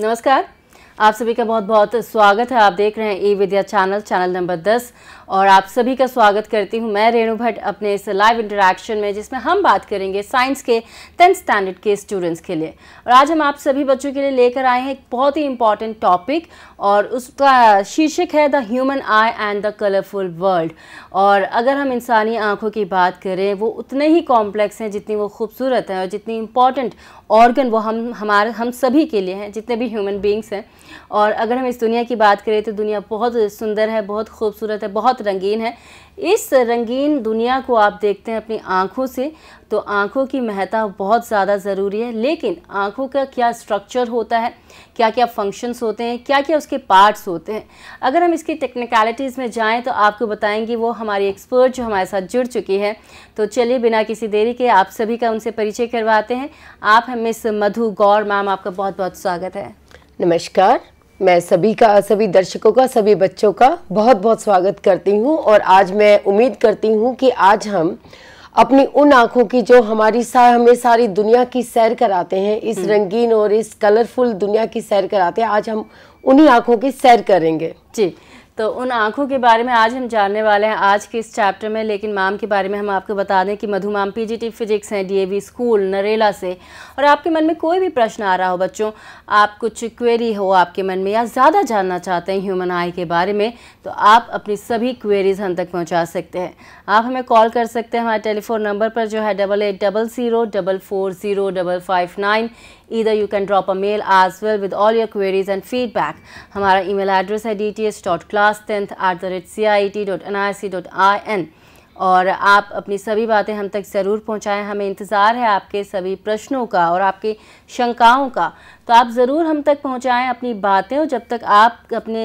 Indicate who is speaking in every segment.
Speaker 1: नमस्कार आप सभी का बहुत बहुत स्वागत है आप देख रहे हैं e Vidya channel channel number 10 और आप सभी का स्वागत करती हूं मैं रेणु भट्ट अपने इस लाइव इंटरेक्शन में जिसमें हम बात करेंगे साइंस के टेंथ स्टैंडर्ड के स्टूडेंट्स के लिए और आज हम आप सभी बच्चों के लिए लेकर आए हैं एक बहुत ही इम्पॉर्टेंट टॉपिक और उसका शीर्षक है the human eye and the colourful world और अगर हम इंसानी आँखों की बात करें वो उतने ही कॉम्प्लेक्स हैं जितनी वो खूबसूरत हैं और जितनी इम्पॉर्टेंट ऑर्गन वो हम हमारे हम सभी के लिए हैं जितने भी ह्यूमन बींग्स हैं और अगर हम इस दुनिया की बात करें तो दुनिया बहुत सुंदर है बहुत खूबसूरत है बहुत रंगीन है इस रंगीन दुनिया को आप देखते हैं अपनी आँखों से तो आँखों की महत्ता बहुत ज़्यादा ज़रूरी है लेकिन आँखों का क्या स्ट्रक्चर होता है क्या क्या फंक्शंस होते हैं क्या क्या उसके पार्ट्स होते हैं अगर हम इसकी टेक्निकलिटीज़ में जाएं तो आपको बताएंगे वो हमारी एक्सपर्ट जो हमारे साथ जुड़ चुकी हैं तो चलिए बिना किसी देरी के आप सभी का उनसे परिचय करवाते हैं आप हैं मिस मधु गौर मैम आपका बहुत बहुत स्वागत है
Speaker 2: नमस्कार मैं सभी का सभी दर्शकों का सभी बच्चों का बहुत बहुत स्वागत करती हूँ और आज मैं उम्मीद करती हूँ कि आज हम अपनी उन आँखों की जो हमारी सा हमें सारी दुनिया की सैर कराते हैं इस हम्म। रंगीन और इस कलरफुल दुनिया की सैर कराते हैं आज हम उन्हीं आँखों की सैर करेंगे जी
Speaker 1: तो उन आँखों के बारे में आज हम जानने वाले हैं आज के इस चैप्टर में लेकिन मैम के बारे में हम आपको बता दें कि मधु मैम पीजीटी फिजिक्स हैं डीएवी स्कूल नरेला से और आपके मन में कोई भी प्रश्न आ रहा हो बच्चों आप कुछ क्वेरी हो आपके मन में या ज़्यादा जानना चाहते हैं ह्यूमन आई के बारे में तो आप अपनी सभी क्वेरीज हम तक पहुँचा सकते हैं आप हमें कॉल कर सकते हैं हमारे टेलीफोन नंबर पर जो है double eight double zero double four zero double five nine either you can drop a mail as well with all your queries and feedback हमारा ईमेल एड्रेस है D T S dot class tenth at the rate C I T dot N I C dot I N और आप अपनी सभी बातें हम तक ज़रूर पहुँचाएँ हमें इंतज़ार है आपके सभी प्रश्नों का और आपकी शंकाओं का तो आप ज़रूर हम तक पहुँचाएँ अपनी बातें और जब तक आप अपने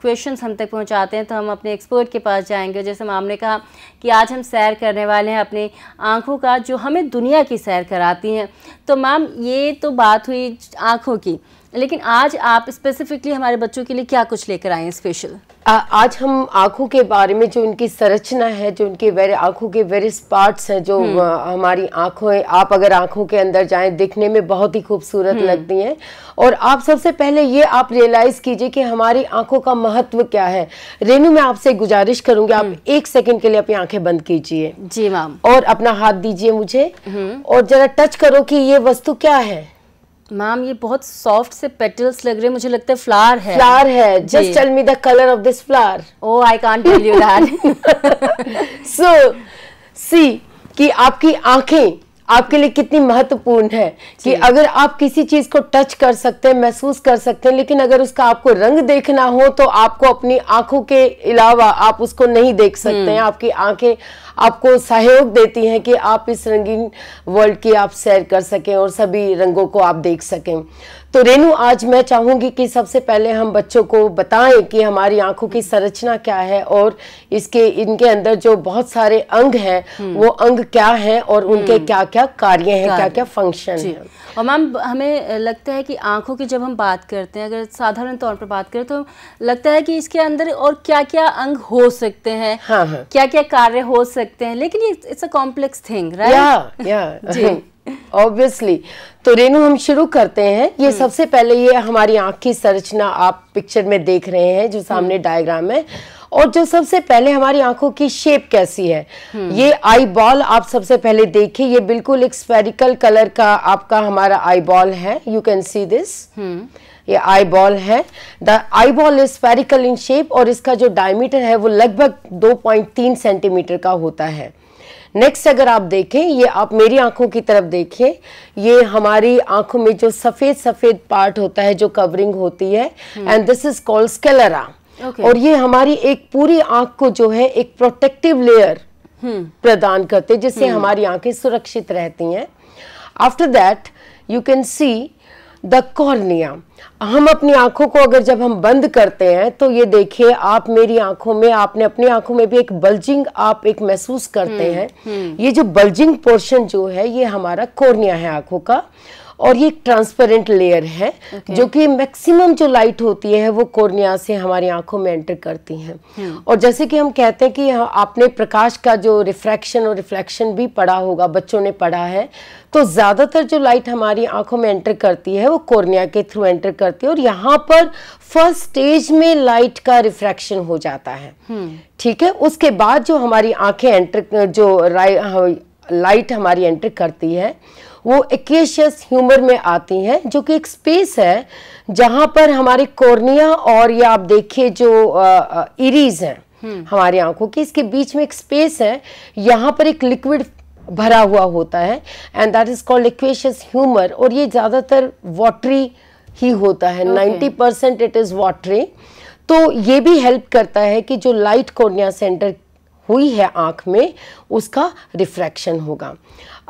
Speaker 1: क्वेश्चन हम तक पहुँचाते हैं तो हम अपने एक्सपर्ट के पास जाएंगे जैसे माम ने कहा कि आज हम सैर करने वाले हैं अपनी आँखों का जो हमें दुनिया की सैर कराती हैं तो मैम ये तो बात हुई आँखों की लेकिन आज आप स्पेसिफिकली हमारे बच्चों के लिए क्या कुछ लेकर आए हैं स्पेशल आज हम आंखों के बारे में जो उनकी संरचना
Speaker 2: है जो उनके वेरे आंखों के वेरियस पार्ट्स हैं जो हम्म। हमारी आंखों आप अगर आंखों के अंदर जाएं दिखने में बहुत ही खूबसूरत हम्म। लगती हैं और आप सबसे पहले ये आप रियलाइज कीजिए कि हमारी आंखों का महत्व क्या है रेनू मैं आपसे गुजारिश करूंगी आप हम्म। एक सेकेंड के लिए अपनी आंखें बंद कीजिए जी मैम और अपना हाथ दीजिए मुझे और जरा टच करो कि
Speaker 1: ये वस्तु क्या है मैम ये बहुत सॉफ्ट से पेटल्स लग रहे हैं मुझे लगता है फ्लावर है फ्लावर है just tell me the colour of this flower oh I can't tell you that
Speaker 2: so see कि आपकी आंखें आपके लिए कितनी महत्वपूर्ण है कि अगर आप किसी चीज को टच कर सकते हैं महसूस कर सकते हैं लेकिन अगर उसका आपको रंग देखना हो तो आपको अपनी आंखों के अलावा आप उसको नहीं देख सकते हैं हम्म। आपकी आंखें आपको सहयोग देती हैं कि आप इस रंगीन वर्ल्ड की आप सैर कर सकें और सभी रंगों को आप देख सकें तो रेनू आज मैं चाहूंगी कि सबसे पहले हम बच्चों को बताएं कि हमारी आंखों की संरचना क्या है और इसके इनके अंदर जो बहुत सारे अंग हैं हम्म। वो अंग क्या हैं और उनके हम्म। क्या क्या कार्य हैं क्या क्या फंक्शन हैं
Speaker 1: और मैम हमें लगता है कि आंखों की जब हम बात करते हैं अगर साधारण तौर पर बात करें तो लगता है कि इसके अंदर और क्या क्या अंग हो सकते हैं हाँ, हाँ. क्या क्या कार्य हो सकते हैं लेकिन it's a complex thing right जी ऑब्वियसली
Speaker 2: तो रेनु हम शुरू करते हैं ये हम्म। सबसे पहले ये हमारी आंख की संरचना आप पिक्चर में देख रहे हैं जो सामने डायग्राम हम्म। है और जो सबसे पहले हमारी आंखों की शेप कैसी है हम्म। ये आई बॉल आप सबसे पहले देखिए ये बिल्कुल एक स्पेरिकल कलर का आपका हमारा आई बॉल है यू कैन सी दिस ये आई बॉल है the eyeball is spherical in shape और इसका जो डायमीटर है वो लगभग 2.3 सेंटीमीटर का होता है नेक्स्ट अगर आप देखें ये आप मेरी आंखों की तरफ देखें ये हमारी आंखों में जो सफ़ेद सफ़ेद पार्ट होता है जो कवरिंग होती है and this is called sclera और ये हमारी एक पूरी आंख को जो है एक प्रोटेक्टिव हम्म। लेयर प्रदान करते जिससे हम्म। हमारी आंखें सुरक्षित रहती हैं after that you can see the cornea हम अपनी आंखों को अगर जब हम बंद करते हैं तो ये देखिए आप मेरी आंखों में आपने अपनी आंखों में भी एक बल्जिंग आप एक महसूस करते हम्म, हैं हम्म। ये जो बल्जिंग पोर्शन जो है ये हमारा कॉर्निया है आंखों का और ये एक ट्रांसपेरेंट लेयर है okay. जो कि मैक्सिमम जो लाइट होती है वो कोर्निया से हमारी आंखों में एंटर करती हैं hmm. और जैसे कि हम कहते हैं कि आपने प्रकाश का जो रिफ्रैक्शन और रिफ्लेक्शन भी पढ़ा होगा बच्चों ने पढ़ा है तो ज़्यादातर जो लाइट हमारी आंखों में एंटर करती है वो कोर्निया के थ्रू एंटर करती है और यहाँ पर फर्स्ट स्टेज में लाइट का रिफ्रैक्शन हो जाता है hmm. ठीक है उसके बाद जो हमारी आंखें एंटर जो लाइट हाँ, हमारी एंटर करती है वो एकेशियस ह्यूमर में आती हैं जो कि एक स्पेस है जहाँ पर हमारे कॉर्निया और ये आप देखिए जो इरीज हैं हम्म। हमारी आंखों की इसके बीच में एक स्पेस है यहाँ पर एक लिक्विड भरा हुआ होता है and that is called aqueous humour और ये ज़्यादातर वाटरी ही होता है ninety percent it is watery तो ये भी हेल्प करता है कि जो लाइट कॉर्निया सेंटर हुई है आँख में उसका रिफ्रैक्शन होगा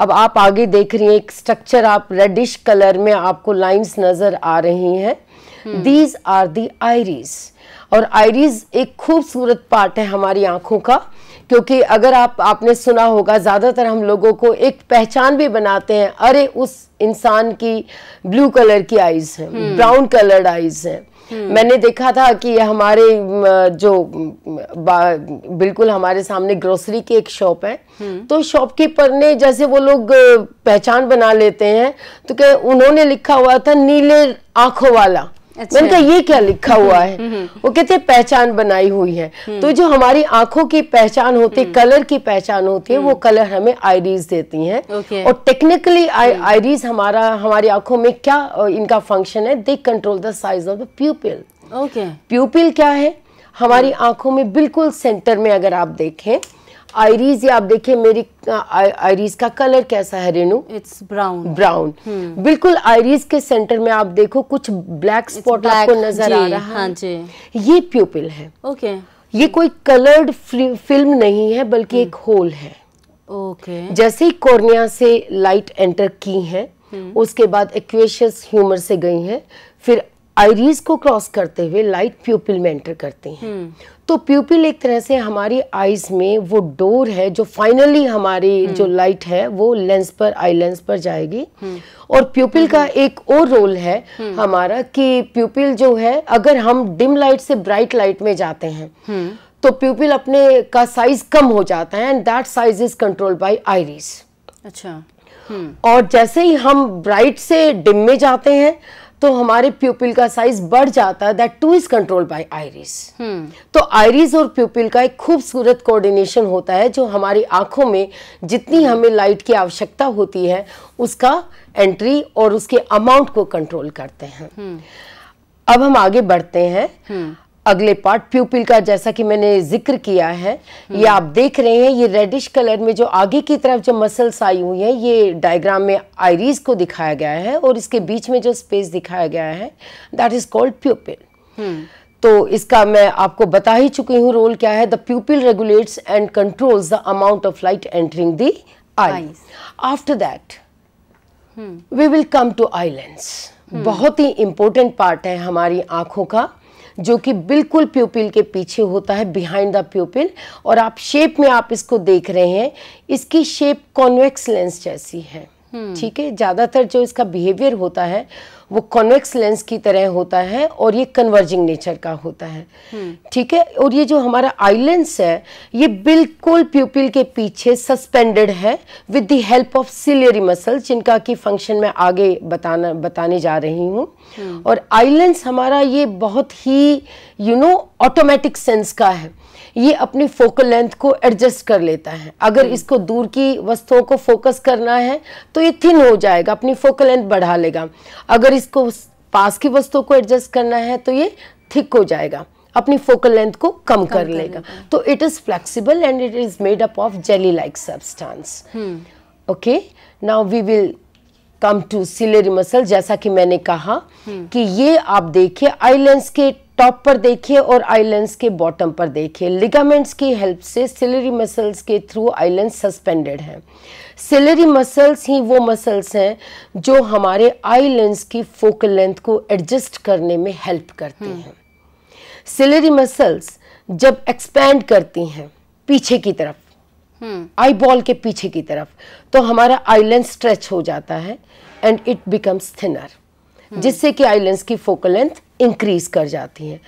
Speaker 2: अब आप आगे देख रही हैं एक स्ट्रक्चर आप रेडिश कलर में आपको लाइंस नज़र आ रही हैं दीज आर दी आईरीज और आयरीज एक खूबसूरत पार्ट है हमारी आँखों का क्योंकि अगर आप आपने सुना होगा ज़्यादातर हम लोगों को एक पहचान भी बनाते हैं अरे उस इंसान की ब्लू कलर की आइज़ हैं ब्राउन कलर्ड आइज़ हैं हम्म। मैंने देखा था कि हमारे जो बिल्कुल हमारे सामने ग्रोसरी की एक शॉप है हम्म। तो शॉपकीपर ने जैसे वो लोग पहचान बना लेते हैं तो क्या उन्होंने लिखा हुआ था नीले आंखों वाला अच्छा। मैंने कहा ये क्या लिखा हुआ है हम्म, हम्म। वो कहते हैं पहचान बनाई हुई है हम्म। तो जो हमारी आंखों की पहचान होती है कलर की पहचान होती है वो कलर हमें आईरीज देती हैं और टेक्निकली आईरीज हमारा हमारी आंखों में क्या इनका फंक्शन है they control the size of the pupil okay pupil क्या है हमारी आंखों में बिल्कुल सेंटर में अगर आप देखें आइरीज आप देखिए मेरी आइरीज का कलर कैसा है रेनू इट्स ब्राउन ब्राउन हम्म। बिल्कुल आइरीज के सेंटर में आप देखो कुछ ब्लैक स्पॉट आपको नजर आ रहा है हाँ जी ये प्यूपिल है ओके okay. ये कोई कलर्ड फिल्म नहीं है बल्कि एक होल हम्म। है ओके okay. जैसे ही कोर्निया से लाइट एंटर की है हम्म। उसके बाद एक्वेशियस ह्यूमर से गई है फिर आईरीज को क्रॉस करते हुए लाइट प्यूपिल में एंटर करती है हम्म। तो प्यूपिल एक तरह से हमारी आईज में वो डोर है जो फाइनली हमारी हम्म। जो लाइट है वो लेंस पर आई लेंस पर जाएगी हम्म। और प्यूपिल का एक और रोल है हमारा कि प्यूपिल जो है अगर हम डिम लाइट से ब्राइट लाइट में जाते
Speaker 3: हैं
Speaker 2: तो प्यूपिल अपने का साइज कम हो जाता है and that size is control by iris अच्छा और जैसे ही हम ब्राइट से डिम में जाते हैं तो हमारे प्यूपिल का साइज बढ़ जाता है that too is control by iris तो आयरिस और प्यूपिल का एक खूबसूरत कोऑर्डिनेशन होता है जो हमारी आंखों में जितनी हमें लाइट की आवश्यकता होती है उसका एंट्री और उसके अमाउंट को कंट्रोल करते हैं हम्म। अब हम आगे बढ़ते हैं हम्म। अगले पार्ट प्यूपिल का जैसा कि मैंने जिक्र किया है ये आप देख रहे हैं ये रेडिश कलर में जो आगे की तरफ जो मसल्स आई हुई हैं ये डायग्राम में आईरीज को दिखाया गया है और इसके बीच में जो स्पेस दिखाया गया है दैट इज कॉल्ड प्यूपिल तो इसका मैं आपको बता ही चुकी हूँ रोल क्या है the pupil regulates and controls the amount of light entering the eye after that we will come to eye lens बहुत ही इंपॉर्टेंट पार्ट है हमारी आंखों का जो कि बिल्कुल प्यूपिल के पीछे होता है बिहाइंड द प्यूपिल और आप शेप में आप इसको देख रहे हैं इसकी शेप कॉन्वेक्स लेंस जैसी है हम्म। ठीक है ज़्यादातर जो इसका बिहेवियर होता है वो कॉन्वेक्स लेंस की तरह होता है और ये कन्वर्जिंग नेचर का होता है हम्म। ठीक है और ये जो हमारा आई लेंस है ये बिल्कुल प्यूपिल के पीछे सस्पेंडेड है with the help of ciliary muscle जिनका की फंक्शन मैं आगे बताना बताने जा रही हूँ हम्म। और आई लेंस हमारा ये बहुत ही यू नो ऑटोमेटिक सेंस का है ये अपनी फोकल लेंथ को एडजस्ट कर लेता है अगर हम्म। इसको दूर की वस्तुओं को फोकस करना है तो ये थिन हो जाएगा अपनी फोकल लेंथ बढ़ा लेगा अगर इसको पास की वस्तुओं को एडजस्ट करना है तो ये थिक हो जाएगा अपनी फोकल लेंथ को कम, कम कर, कर लेगा तो it is flexible and it is made up of jelly like substance okay now we will come to ciliary muscle जैसा कि मैंने कहा हम्म। कि ये आप देखिए आई लेंस के टॉप पर देखिए और आइलैंड्स के बॉटम पर देखिए लिगामेंट्स की हेल्प से सिलरी मसल्स के थ्रू आइलैंड सस्पेंडेड हैं सिलरी मसल्स ही वो मसल्स हैं जो हमारे आइलैंड्स की फोकल लेंथ को एडजस्ट करने में हेल्प करती हम्म। हैं सिलरी मसल्स जब एक्सपैंड करती हैं पीछे की तरफ आई हम्म। बॉल के पीछे की तरफ तो हमारा आइलैंड स्ट्रेच हो जाता है एंड इट बिकम्स थिनर जिससे कि आइलैंड्स की फोकल लेंथ इंक्रीज कर जाती हैं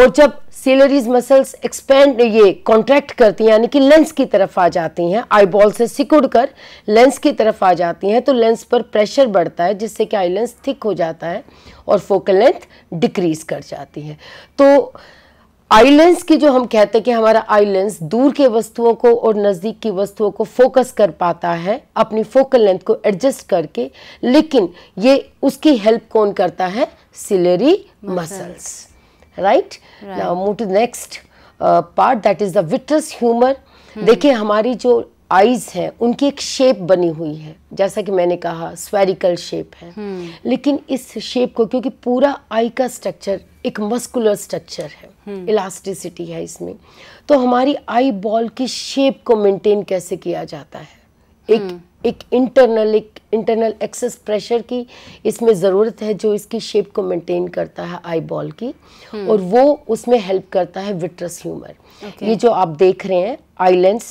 Speaker 2: और जब सेलरीज मसल्स एक्सपेंड ये कॉन्ट्रैक्ट करती हैं यानी कि लेंस की तरफ आ जाती हैं आई बॉल से सिकुड़ कर लेंस की तरफ आ जाती हैं तो लेंस पर प्रेशर बढ़ता है जिससे कि आई लेंस थिक हो जाता है और फोकल लेंथ डिक्रीज कर जाती है तो आई की जो हम कहते हैं कि हमारा आई दूर के वस्तुओं को और नज़दीक की वस्तुओं को फोकस कर पाता है अपनी फोकल लेंथ को एडजस्ट करके लेकिन ये उसकी हेल्प कौन करता है ciliary muscles right now move to next part that is the vitreous humour देखिए हमारी जो आईज है उनकी एक शेप बनी हुई है जैसा कि मैंने कहा स्वेरिकल शेप है हम्म। लेकिन इस शेप को क्योंकि पूरा आई का स्ट्रक्चर एक मस्कुलर स्ट्रक्चर है इलास्टिसिटी हम्म। है इसमें तो हमारी आई बॉल की शेप को मेंटेन कैसे किया जाता है एक हम्म। एक इंटरनल एक इंटरनल एक्सेस प्रेशर की इसमें ज़रूरत है जो इसकी शेप को मेंटेन करता है आई बॉल की और वो उसमें हेल्प करता है विट्रस ह्यूमर ये जो आप देख रहे हैं आई लेंस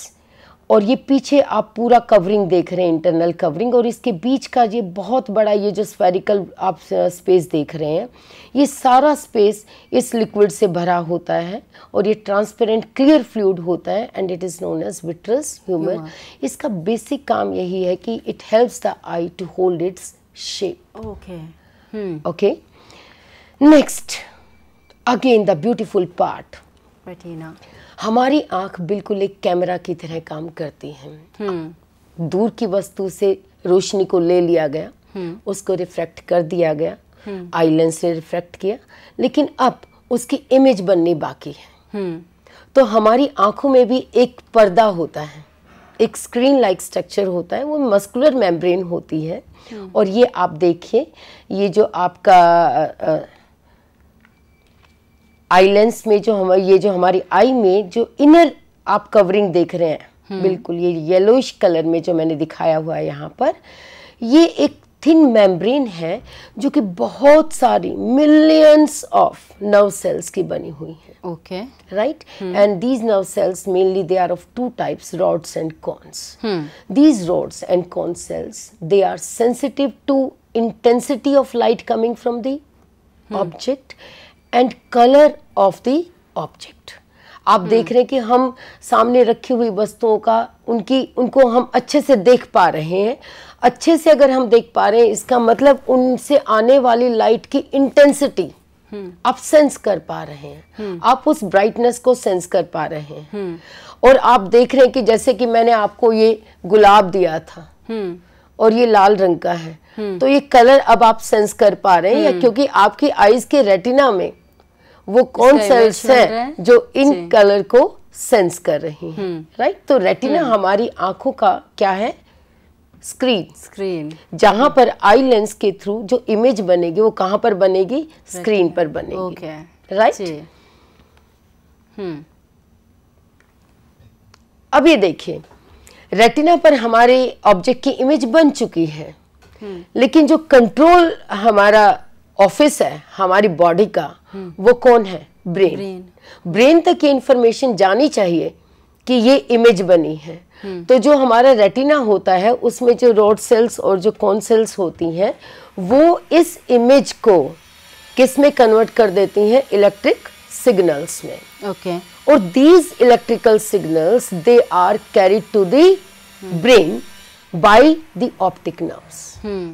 Speaker 2: और ये पीछे आप पूरा कवरिंग देख रहे हैं इंटरनल कवरिंग और इसके बीच का ये बहुत बड़ा ये जो स्पेरिकल आप स्पेस देख रहे हैं ये सारा स्पेस इस लिक्विड से भरा होता है और ये ट्रांसपेरेंट क्लियर फ्लूड होता है and it is known as vitreous humour इसका बेसिक काम यही है कि it helps the eye to hold its shape okay okay next again the beautiful part retina हमारी आंख बिल्कुल एक कैमरा की तरह काम करती है हम्म। दूर की वस्तु से रोशनी को ले लिया गया हम्म। उसको रिफ्रैक्ट कर दिया गया आई लेंस ने रिफ्रैक्ट किया लेकिन अब उसकी इमेज बननी बाकी है हम्म। तो हमारी आंखों में भी एक पर्दा होता है एक स्क्रीन लाइक स्ट्रक्चर होता है वो मस्कुलर मेम्ब्रेन होती है और ये आप देखिए ये जो आपका आई लेंस में जो हम ये जो हमारी आई में जो इनर आप कवरिंग देख रहे हैं हम्म। बिल्कुल ये येलोइश कलर में जो मैंने दिखाया हुआ है यहाँ पर ये एक थिन मेम्ब्रेन है जो कि बहुत सारी मिलियंस ऑफ नर्व सेल्स की बनी हुई है okay right and these nerve cells mainly they are of two types rods and cones these rods and cone cells they are sensitive to intensity of light coming from the object and colour of the object आप hmm. देख रहे हैं कि हम सामने रखी हुई वस्तुओं का उनकी उनको हम अच्छे से देख पा रहे हैं अच्छे से अगर हम देख पा रहे हैं इसका मतलब उनसे आने वाली लाइट की इंटेंसिटी hmm. आप सेंस कर पा रहे हैं hmm. आप उस ब्राइटनेस को सेंस कर पा रहे हैं और आप देख रहे हैं कि जैसे कि मैंने आपको ये गुलाब दिया था और ये लाल रंग का है हम्म। तो ये कलर अब आप सेंस कर पा रहे हैं या हम्म। क्योंकि आपकी आईज के रेटिना में वो कौन सेल्स है जो इन कलर को सेंस कर रही हैं राइट हम्म। तो रेटिना हमारी आंखों का क्या है स्क्रीन स्क्रीन जहां पर आई लेंस के थ्रू जो इमेज बनेगी वो कहां पर बनेगी स्क्रीन पर बनेगी ओके राइट हम्म अब ये देखिए रेटिना पर हमारे ऑब्जेक्ट की इमेज बन चुकी है हम्म। लेकिन जो कंट्रोल हमारा ऑफिस है हमारी बॉडी का हम्म। वो कौन है ब्रेन ब्रेन, ब्रेन तक ये इंफॉर्मेशन जानी चाहिए कि ये इमेज बनी है हम्म। तो जो हमारा रेटिना होता है उसमें जो रोड सेल्स और जो कौन सेल्स होती हैं वो इस इमेज को किस में कन्वर्ट कर देती हैं इलेक्ट्रिक सिग्नल्स में ओके okay. और these electrical signals they are carry to the brain by the optic nerves. Hmm.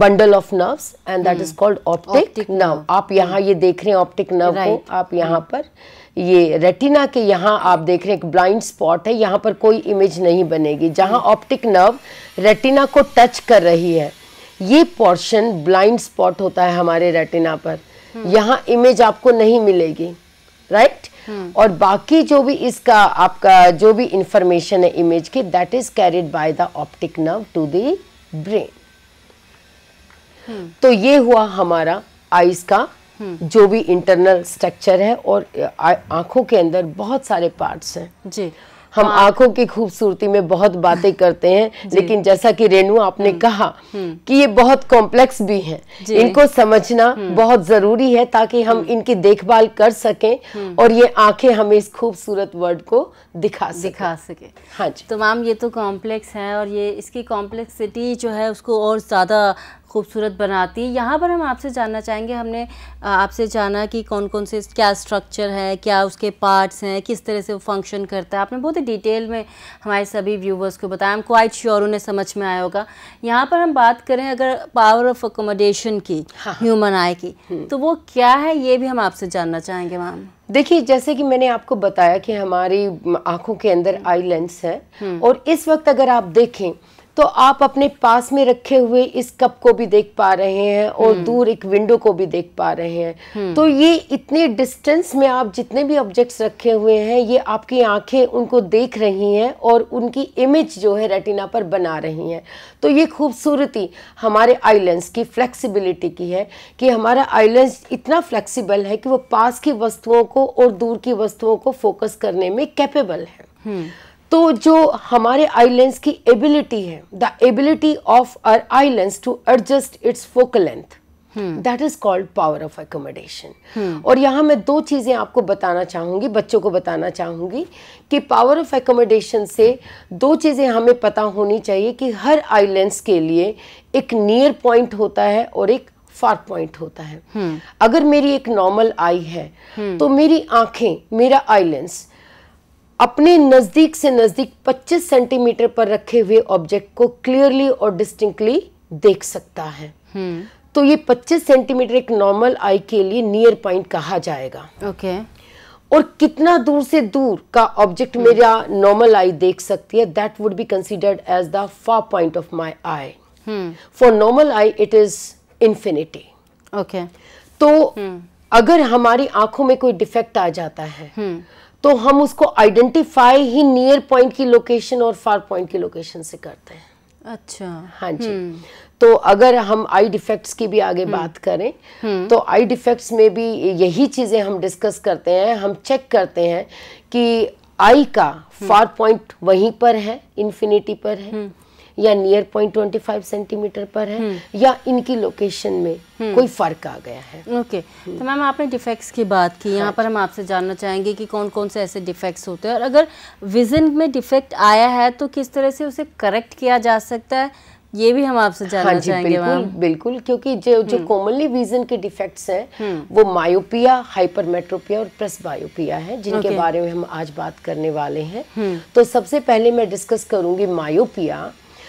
Speaker 2: Bundle of nerves and that is called optic nerve आप यहाँ ये देख रहे हैं ऑप्टिक नर्व right. को आप यहाँ hmm. पर ये रेटिना के यहाँ आप देख रहे हैं एक ब्लाइंड स्पॉट है यहाँ पर कोई इमेज नहीं बनेगी जहाँ ऑप्टिक नर्व रेटिना को टच कर रही है ये पोर्शन ब्लाइंड स्पॉट होता है हमारे रेटिना पर hmm. यहाँ इमेज आपको नहीं मिलेगी राइट right? हम्म। और बाकी जो भी इसका आपका जो भी इंफॉर्मेशन है इमेज की that is carried by the optic nerve to the brain तो ये हुआ हमारा आईज का हम्म। जो भी इंटरनल स्ट्रक्चर है और आंखों के अंदर बहुत सारे पार्ट्स हैं जी हम हाँ। आंखों की खूबसूरती में बहुत बातें करते हैं लेकिन जैसा कि रेणु आपने हम्म। कहा हम्म। कि ये बहुत कॉम्प्लेक्स भी हैं इनको समझना हम्म। बहुत जरूरी है ताकि हम इनकी देखभाल कर सकें और ये आंखें हमें इस खूबसूरत वर्ड को दिखा सके दिखा सके
Speaker 1: हाँ जी तो मैम ये तो कॉम्प्लेक्स है और ये इसकी कॉम्प्लेक्सिटी जो है उसको और ज़्यादा खूबसूरत बनाती है यहाँ पर हम आपसे जानना चाहेंगे हमने आपसे जाना कि कौन कौन से क्या स्ट्रक्चर है क्या उसके पार्ट्स हैं किस तरह से वो फंक्शन करता है आपने बहुत ही डिटेल में हमारे सभी व्यूवर्स को बताया हम क्वाइट श्योर उन्हें समझ में आया होगा यहाँ पर हम बात करें अगर पावर ऑफ अकोमोडेशन की ह्यूमन हाँ। आई की हम्म। तो वो क्या है ये भी हम आपसे जानना चाहेंगे मैम देखिए जैसे कि मैंने आपको बताया कि हमारी आंखों के अंदर आई लेंस
Speaker 2: है और इस वक्त अगर आप देखें तो आप अपने पास में रखे हुए इस कप को भी देख पा रहे हैं और हम्म। दूर एक विंडो को भी देख पा रहे हैं हम्म। तो ये इतने डिस्टेंस में आप जितने भी ऑब्जेक्ट्स रखे हुए हैं ये आपकी आंखें उनको देख रही हैं और उनकी इमेज जो है रेटिना पर बना रही हैं तो ये खूबसूरती हमारे आईलैंड्स की फ्लेक्सिबिलिटी की है कि हमारा आईलैंड्स इतना फ्लेक्सिबल है कि वो पास की वस्तुओं को और दूर की वस्तुओं को फोकस करने में कैपेबल है हम्म। तो जो हमारे आईलैंड्स की एबिलिटी है the ability of our eye lens to adjust its focal length that is called power of accommodation और यहाँ मैं दो चीज़ें आपको बताना चाहूँगी बच्चों को बताना चाहूँगी कि पावर ऑफ एकोमोडेशन से दो चीज़ें हमें पता होनी चाहिए कि हर आइलैंड्स के लिए एक नियर पॉइंट होता है और एक फार पॉइंट होता है hmm. अगर मेरी एक नॉर्मल आई है hmm. तो मेरी आंखें मेरा आइलैंड्स अपने नज़दीक से नज़दीक 25 सेंटीमीटर पर रखे हुए ऑब्जेक्ट को क्लियरली और डिस्टिंक्टली देख सकता है हम्म। तो ये 25 सेंटीमीटर एक नॉर्मल आई के लिए नियर पॉइंट कहा जाएगा ओके और कितना दूर से दूर का ऑब्जेक्ट हम्म। मेरा नॉर्मल आई देख सकती है that would be considered as the far point of my eye for normal eye it is infinity okay तो हम्म। अगर हमारी आंखों में कोई डिफेक्ट आ जाता है तो हम उसको आइडेंटिफाई ही नियर पॉइंट की लोकेशन और फार पॉइंट की लोकेशन से करते हैं अच्छा हाँ जी हम्म। तो अगर हम आई डिफेक्ट्स की भी आगे हम्म। बात करें हम्म। तो आई डिफेक्ट्स में भी यही चीज़ें हम डिस्कस करते हैं हम चेक करते हैं कि आई का फार पॉइंट वहीं पर है इन्फिनिटी पर है या near point twenty five centimetre पर है हम्म। या इनकी लोकेशन में हम्म। कोई फर्क आ गया है
Speaker 1: ओके हम्म। तो मैम आपने डिफेक्ट्स की बात की यहाँ पर हम आपसे जानना चाहेंगे कि कौन कौन से ऐसे डिफेक्ट्स होते हैं और अगर विजन में डिफेक्ट आया है तो किस तरह से उसे करेक्ट किया जा सकता है ये भी हम आपसे जानना हाँ चाहेंगे बिल्कुल
Speaker 2: बिल्कुल क्योंकि जो जो कॉमनली विजन के डिफेक्ट्स हैं वो मायोपिया हाइपरमेट्रोपिया और बायोपिया है जिनके बारे में हम आज बात करने वाले हैं तो सबसे पहले मैं डिस्कस करूंगी मायोपिया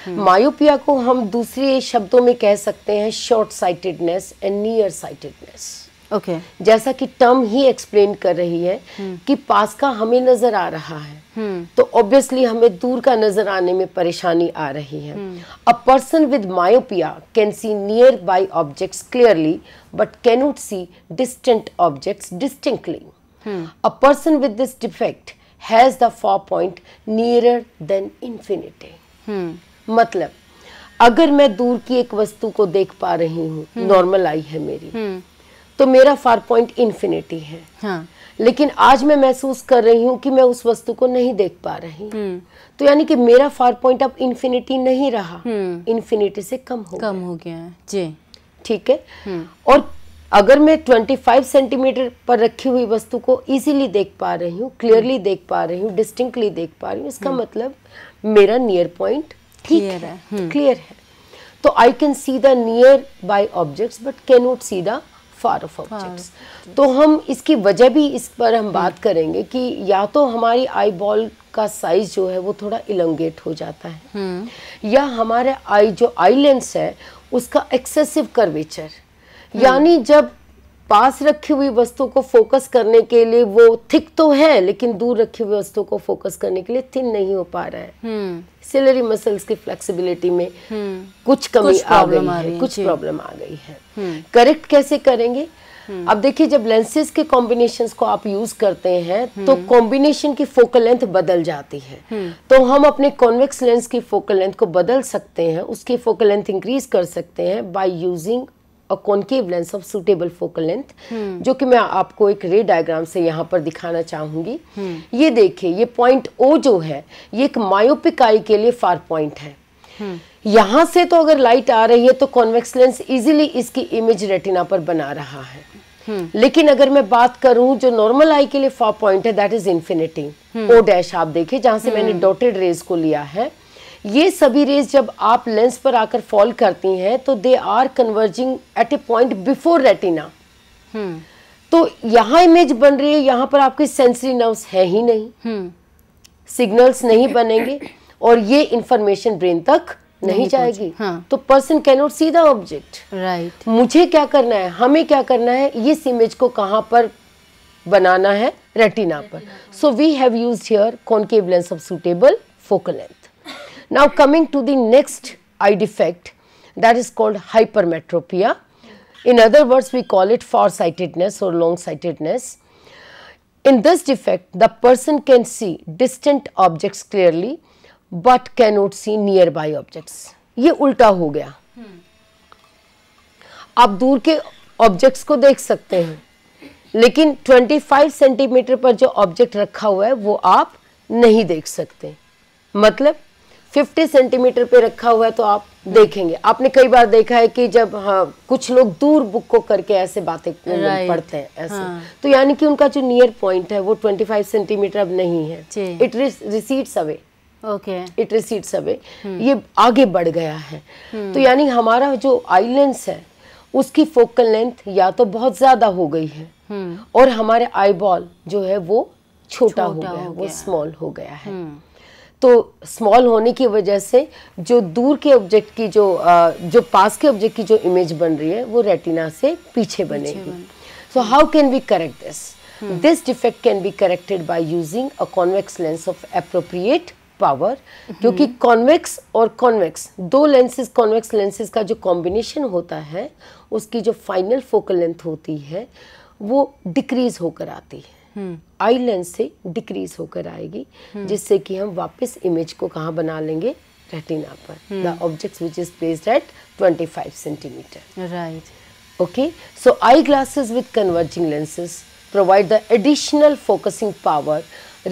Speaker 3: हम्म। मायोपिया
Speaker 2: को हम दूसरे शब्दों में कह सकते हैं short sightedness and near sightedness okay जैसा कि टर्म ही एक्सप्लेन कर रही है हम्म। कि पास का हमें नजर आ रहा है हम्म। तो ऑब्वियसली हमें दूर का नजर आने में परेशानी आ रही है a person with myopia can see nearby objects clearly but cannot see distant objects distinctly a person with this defect has the far point nearer than infinity मतलब अगर मैं दूर की एक वस्तु को देख पा रही हूँ नॉर्मल हम्म। आई है मेरी हम्म। तो मेरा फार पॉइंट इन्फिनिटी है हाँ। लेकिन आज मैं महसूस कर रही हूँ कि मैं उस वस्तु को नहीं देख पा रही हम्म। तो यानी कि मेरा फार पॉइंट अब इन्फिनिटी नहीं रहा इन्फिनिटी से कम हो कम हो गया जी ठीक है और अगर मैं 25 सेंटीमीटर पर रखी हुई वस्तु को इजीली देख पा रही हूँ क्लियरली देख पा रही हूँ डिस्टिंक्टली देख पा रही हूँ इसका मतलब मेरा नियर पॉइंट ठीक है क्लियर हम्म। है तो I can see the nearby objects but cannot see the far off objects तो हम इसकी वजह भी इस पर हम बात हम्म। करेंगे कि या तो हमारी आई बॉल का साइज जो है वो थोड़ा इलंगेट हो जाता है
Speaker 3: हम्म।
Speaker 2: या हमारे आई जो आई लेंस है उसका एक्सेसिव कर्वेचर यानी जब पास रखी हुई वस्तु को फोकस करने के लिए वो थिक तो है लेकिन दूर रखी हुई वस्तु को फोकस करने के लिए थिन नहीं हो पा रहा है सिलरी हम्म। मसल्स की फ्लेक्सिबिलिटी में हम्म। कुछ कमी कुछ आ गई है कुछ प्रॉब्लम आ गई है करेक्ट हम्म। कैसे करेंगे अब देखिए जब लेंसेज के कॉम्बिनेशन को आप यूज करते हैं तो कॉम्बिनेशन की फोकल लेंथ बदल जाती है तो हम अपने कॉन्वेक्स लेंस की फोकल लेंथ को बदल सकते हैं उसकी फोकल लेंथ इंक्रीज कर सकते हैं by using a concave lens of suitable focal length जो कि मैं आपको एक रे डायग्राम से यहाँ पर दिखाना चाहूंगी ये देखिए ये पॉइंट ओ जो है ये एक मायोपिक आई के लिए फार पॉइंट है यहाँ से तो अगर लाइट आ रही है तो कॉन्वेक्स लेंस इजिली इसकी इमेज रेटिना पर बना रहा है लेकिन अगर मैं बात करूं जो नॉर्मल आई के लिए फॉर पॉइंट है that is infinity O dash आप देखिए जहां से मैंने डॉटेड रेज को लिया है ये सभी रेज जब आप लेंस पर आकर फॉल करती हैं तो they are converging at a point before retina तो यहाँ इमेज बन रही है यहाँ पर आपके सेंसरी नर्व्स है ही नहीं सिग्नल्स हम्म। नहीं बनेंगे और ये इंफॉर्मेशन ब्रेन तक नहीं, नहीं जाएगी हाँ। तो person cannot see the object right मुझे क्या करना है हमें क्या करना है इस इमेज को कहाँ पर बनाना है रेटिना पर so we have use here concave lens of suitable focal length Now coming to the next eye defect that is called hypermetropia. In other words, we call it farsightedness or long sightedness. In this defect, the person can see distant objects clearly, but cannot see nearby objects. ye ulta ho gaya aap दूर ke objects ko dekh sakte hain लेकिन 25 centimetre पर जो object रखा हुआ है वो आप नहीं देख सकते मतलब 50 सेंटीमीटर पे रखा हुआ है तो आप हाँ। देखेंगे आपने कई बार देखा है कि जब हाँ कुछ लोग दूर बुक को करके ऐसे बातें पढ़ते हैं ऐसे हाँ। तो यानी कि उनका जो नियर पॉइंट है वो 25 सेंटीमीटर अब नहीं है it recedes away okay it recedes away ये आगे बढ़ गया है hmm। तो यानी हमारा जो आई लेंस है उसकी फोकल लेंथ या तो बहुत ज्यादा हो गई है hmm। और हमारे आईबॉल जो है वो छोटा हो गया, हो गया वो स्मॉल हो गया है तो स्मॉल होने की वजह से जो दूर के ऑब्जेक्ट की जो जो पास के ऑब्जेक्ट की जो इमेज बन रही है वो रेटिना से पीछे बनेगी so how can we correct this this defect can be corrected by using a convex lens of appropriate power क्योंकि कॉन्वेक्स हम्म। और कॉन्वेक्स दो लेंसेज कॉन्वेक्स लेंसेज का जो कॉम्बिनेशन होता है उसकी जो फाइनल फोकल लेंथ होती है वो डिक्रीज होकर आती है आई हम्म। लेंस से डिक्रीज होकर आएगी हम्म। जिससे कि हम वापस इमेज को कहाँ बना लेंगे रेटिना पर the object which is place at twenty five centimetre right okay so eye glasses with converging lenses provide the additional focusing power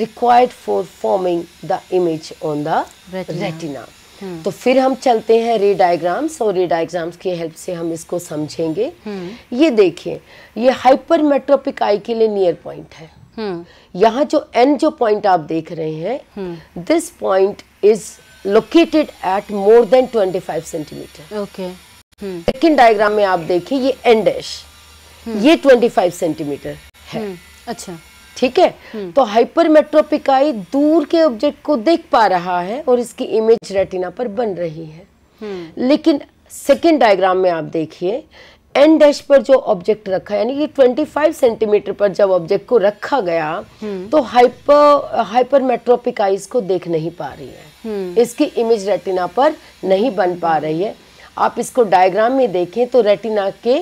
Speaker 2: required for forming the image on the retina हम्म। तो फिर हम चलते हैं रे diagrams और रे diagrams की हेल्प से हम इसको समझेंगे हम्म। ये देखिए ये हाइपर मेट्रोपिक आई के लिए नियर पॉइंट है हम्म। यहाँ जो एन जो पॉइंट आप देख रहे हैं this point is located at more than 25 centimetre okay second diagram में आप देखिए ये एन डैश ये 25 सेंटीमीटर
Speaker 1: है अच्छा
Speaker 2: ठीक है हम्म। तो हाइपर मेट्रोपिकाई आई दूर के ऑब्जेक्ट को देख पा रहा है और इसकी इमेज रेटिना पर बन रही है हम्म। लेकिन सेकेंड डायग्राम में आप देखिए एन डैश पर जो ऑब्जेक्ट रखा यानी कि 25 सेंटीमीटर पर जब ऑब्जेक्ट को रखा गया हम्म। तो हाइपर हाइपर मेट्रोपिक आइज को देख नहीं पा रही
Speaker 3: है
Speaker 2: इसकी इमेज रेटिना पर नहीं बन पा रही है आप इसको डायग्राम में देखें तो रेटिना के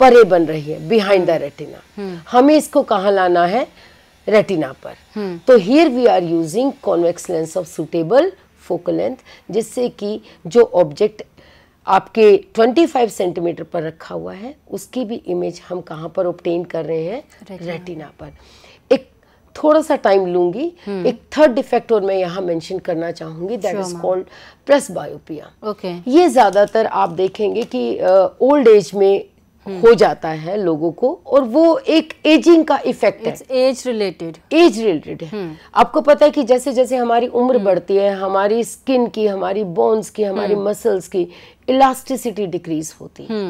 Speaker 2: परे बन रही है बिहाइंड द रेटिना हमें इसको कहाँ लाना है रेटिना पर हम्म। तो here we are using convex lens of suitable focal length जिससे कि जो ऑब्जेक्ट आपके 25 सेंटीमीटर पर रखा हुआ है उसकी भी इमेज हम कहाँ पर ऑप्टेन कर रहे हैं रेटिना पर एक थोड़ा सा टाइम लूंगी हम्म। एक थर्ड डिफेक्ट और मैं यहाँ मेंशन करना चाहूंगी that is called presbyopia okay ये ज़्यादातर आप देखेंगे कि ओल्ड एज में हो जाता है लोगों को और वो एक एजिंग का इफेक्ट है एज रिलेटेड एज रिलेटेड है हम्म। आपको पता है कि जैसे जैसे हमारी उम्र हम्म। बढ़ती है हमारी स्किन की हमारी बोन्स की हमारी मसल्स हम्म। की इलास्टिसिटी डिक्रीज होती है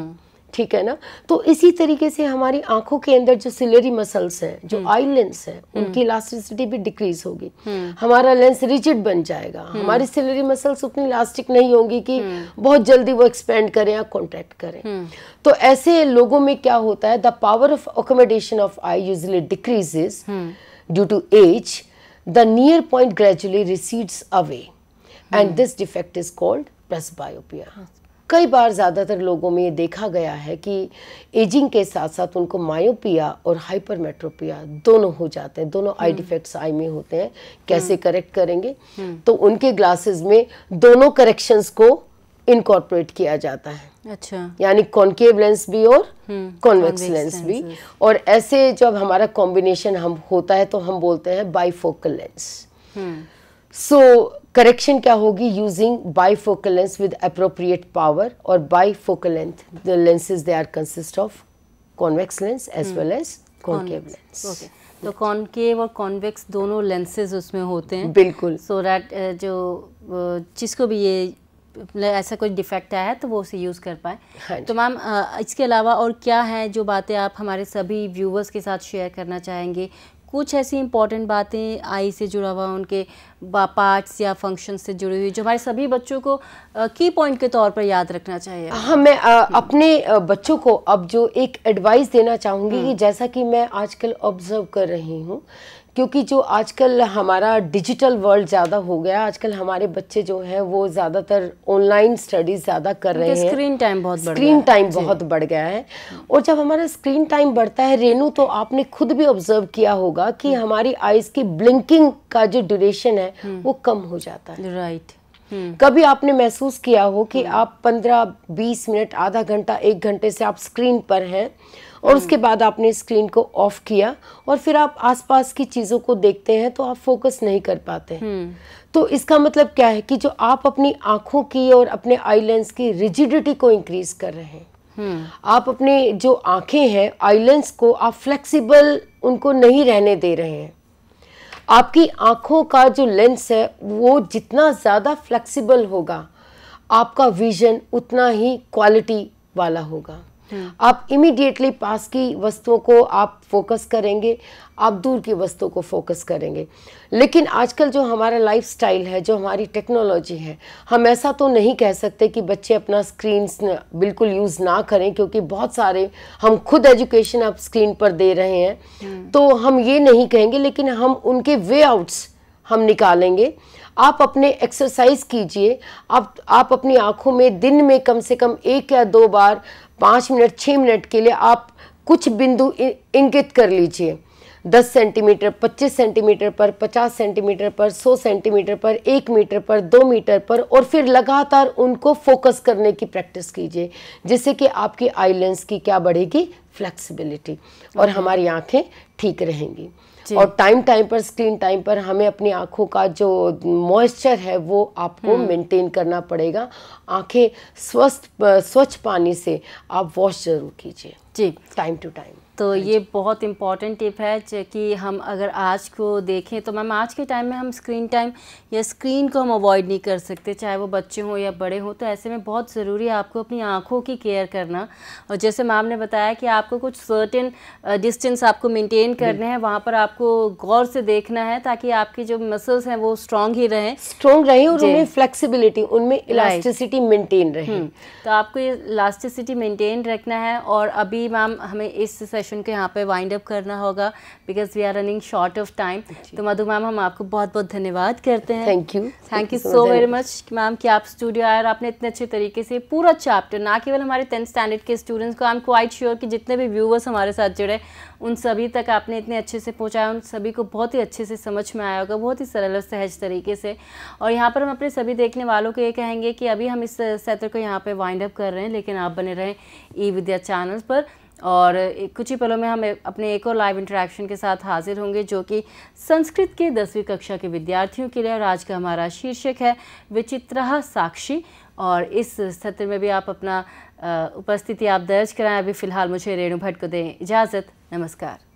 Speaker 2: ठीक है ना तो इसी तरीके से हमारी आंखों के अंदर जो सिलरी मसल्स हैं जो आई हम्म। लेंस हैं हम्म। उनकी इलास्टिसिटी भी डिक्रीज होगी हम्म। हमारा लेंस रिजिड बन जाएगा हमारी सिलरी मसल्स उतनी इलास्टिक नहीं होंगी कि बहुत जल्दी वो एक्सपेंड करें या कॉन्ट्रैक्ट करें तो ऐसे लोगों में क्या होता है the power of accommodation of eye usually decreases due to age the near point gradually recedes away and this defect is called presbyopia कई बार ज़्यादातर लोगों में ये देखा गया है कि एजिंग के साथ साथ उनको मायोपिया और हाइपरमेट्रोपिया दोनों हो जाते हैं दोनों आई हम्म। डिफेक्ट्स आई में होते हैं कैसे करेक्ट हम्म। करेंगे हम्म। तो उनके ग्लासेस में दोनों करेक्शंस को इनकॉर्पोरेट किया जाता है अच्छा यानी कॉन्केव लेंस भी और
Speaker 1: कॉन्वेक्स लेंस भी
Speaker 2: और ऐसे जब हमारा कॉम्बिनेशन हम होता है तो हम बोलते हैं बाईफोकल लेंस सो करेक्शन क्या होगी using bifocal lens with appropriate power और bifocal length the lenses they are consist of convex lens as well as concave lens
Speaker 1: तो कॉनकेव और कॉन्वेक्स दोनों लेंसेज उसमें होते हैं बिल्कुल सो so दैट uh, जो uh, जिसको भी ये मतलब ऐसा कोई डिफेक्ट आया है तो वो उसे यूज़ कर पाए हाँ तो मैम uh, इसके अलावा और क्या है जो बातें आप हमारे सभी व्यूवर्स के साथ शेयर करना चाहेंगे कुछ ऐसी इंपॉर्टेंट बातें आई से जुड़ा हुआ उनके पार्ट्स या फंक्शन से जुड़ी हुई जो हमारे सभी बच्चों को की पॉइंट के तौर पर याद रखना चाहिए हाँ मैं आ,
Speaker 2: अपने बच्चों को अब जो एक एडवाइस देना चाहूँगी हम्म। कि जैसा कि मैं आजकल ऑब्जर्व कर रही हूँ क्योंकि जो आजकल हमारा डिजिटल वर्ल्ड ज़्यादा हो गया आजकल हमारे बच्चे जो हैं वो ज़्यादातर ऑनलाइन स्टडीज़ ज़्यादा कर रहे हैं स्क्रीन टाइम बहुत स्क्रीन टाइम बहुत बढ़ गया है और जब हमारा स्क्रीन टाइम बढ़ता है रेनू तो आपने खुद भी ऑब्जर्व किया होगा कि हम्म। हमारी आइज़ की ब्लिंकिंग का जो ड्यूरेशन है हम्म। वो कम हो जाता है राइट हम्म। कभी आपने महसूस किया हो कि आप पंद्रह बीस मिनट आधा घंटा एक घंटे से आप स्क्रीन पर हैं और उसके बाद आपने स्क्रीन को ऑफ किया और फिर आप आसपास की चीज़ों को देखते हैं तो आप फोकस नहीं कर पाते हम्म। तो इसका मतलब क्या है कि जो आप अपनी आँखों की और अपने आई लेंस की रिजिडिटी को इंक्रीज कर रहे हैं हम्म। आप अपने जो आँखें हैं आई लेंस को आप फ्लेक्सिबल उनको नहीं रहने दे रहे हैं आपकी आँखों का जो लेंस है वो जितना ज़्यादा फ्लेक्सिबल होगा आपका विजन उतना ही क्वालिटी वाला होगा हम्म। आप इमीडिएटली पास की वस्तुओं को आप फोकस करेंगे आप दूर की वस्तुओं को फोकस करेंगे लेकिन आजकल जो हमारा लाइफस्टाइल है जो हमारी टेक्नोलॉजी है हम ऐसा तो नहीं कह सकते कि बच्चे अपना स्क्रीन बिल्कुल यूज़ ना करें क्योंकि बहुत सारे हम खुद एजुकेशन आप स्क्रीन पर दे रहे हैं हम्म। तो हम ये नहीं कहेंगे लेकिन हम उनके वे आउट्स हम निकालेंगे आप अपने एक्सरसाइज कीजिए आप आप अपनी आँखों में दिन में कम से कम एक या दो बार पाँच मिनट छः मिनट के लिए आप कुछ बिंदु इंगित कर लीजिए दस सेंटीमीटर पच्चीस सेंटीमीटर पर पचास सेंटीमीटर पर सौ सेंटीमीटर पर एक मीटर पर दो मीटर पर और फिर लगातार उनको फोकस करने की प्रैक्टिस कीजिए जिससे कि आपकी आई लेंस की क्या बढ़ेगी फ्लेक्सिबिलिटी और हम्म। हमारी आँखें ठीक रहेंगी और टाइम टाइम पर स्क्रीन टाइम पर हमें अपनी आंखों का जो मॉइस्चर है वो आपको मेंटेन हम्म। करना पड़ेगा आंखें स्वस्थ स्वच्छ पानी से आप वॉश जरूर कीजिए जी टाइम टू टाइम तो हाँ ये
Speaker 1: बहुत इम्पॉर्टेंट टिप है कि हम अगर आज को देखें तो मैम आज के टाइम में हम स्क्रीन टाइम या स्क्रीन को हम अवॉइड नहीं कर सकते चाहे वो बच्चे हों या बड़े हों तो ऐसे में बहुत ज़रूरी है आपको अपनी आँखों की केयर करना और जैसे मैम ने बताया कि आपको कुछ सर्टेन डिस्टेंस आपको मेनटेन करने हैं वहाँ पर आपको गौर से देखना है ताकि आपकी जो मसल्स हैं वो स्ट्रांग ही रहें स्ट्रांग रहें और उनमें फ्लेक्सीबिलिटी उनमें इलास्टिसिटी
Speaker 2: मेनटेन रहे
Speaker 1: तो आपको ये इलास्टिसिटी मेनटेन रखना है और अभी मैम हमें इस सेशन सेशन को यहाँ पे वाइंड अप करना होगा because we are running short of time तो मधु मैम हम आपको बहुत बहुत धन्यवाद करते हैं thank you thank you so very much ma'am कि आप स्टूडियो आए और आपने इतने अच्छे तरीके से पूरा चैप्टर ना केवल हमारे टेंथ स्टैंडर्ड के स्टूडेंट्स को आई एम क्वाइट श्योर कि जितने भी व्यूवर्स हमारे साथ जुड़े उन सभी तक आपने इतने अच्छे से पहुँचाया उन सभी को बहुत ही अच्छे से समझ में आया होगा बहुत ही सरल और सहज तरीके से और यहाँ पर हम अपने सभी देखने वालों को ये कहेंगे कि अभी हम इस सत्र को यहाँ पर वाइंड अप कर रहे हैं लेकिन आप बने रहें ई विद्या चैनल पर और कुछ ही पलों में हम अपने एक और लाइव इंटरेक्शन के साथ हाजिर होंगे जो कि संस्कृत के दसवीं कक्षा के विद्यार्थियों के लिए और आज का हमारा शीर्षक है विचित्रा साक्षी और इस सत्र में भी आप अपना उपस्थिति आप दर्ज कराएं अभी फ़िलहाल मुझे रेणु भट्ट को दें इजाज़त नमस्कार